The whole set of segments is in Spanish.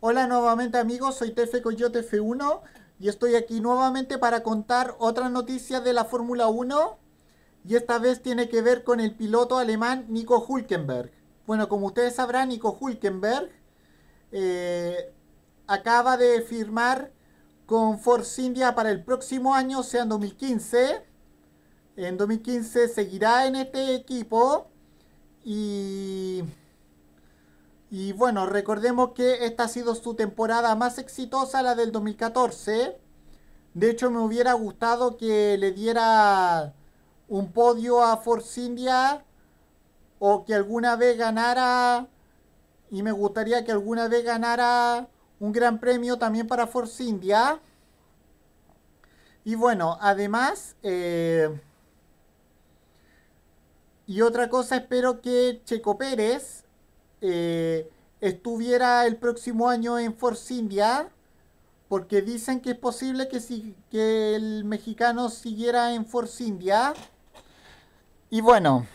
Hola nuevamente amigos, soy Tefe Coyote F1 y estoy aquí nuevamente para contar otra noticia de la Fórmula 1 y esta vez tiene que ver con el piloto alemán Nico Hülkenberg. Bueno, como ustedes sabrán, Nico Hülkenberg eh, acaba de firmar con Force India para el próximo año, o sea en 2015. En 2015 seguirá en este equipo y y bueno, recordemos que esta ha sido su temporada más exitosa, la del 2014. De hecho, me hubiera gustado que le diera un podio a Force India o que alguna vez ganara, y me gustaría que alguna vez ganara un gran premio también para Force India. Y bueno, además, eh, y otra cosa, espero que Checo Pérez eh, estuviera el próximo año en Force India, porque dicen que es posible que, el mexicano siguiera en Force India. Y bueno,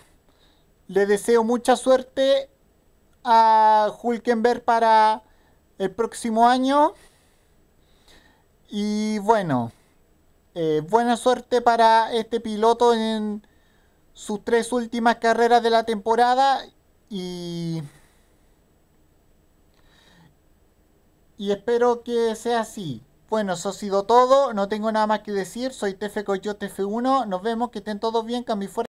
le deseo mucha suerte a Hulkenberg para el próximo año. Y bueno, eh, buena suerte para este piloto en sus tres últimas carreras de la temporada. Y y espero que sea así. Bueno, eso ha sido todo, no tengo nada más que decir, soy TF Coyote F1, nos vemos, que estén todos bien, Cambio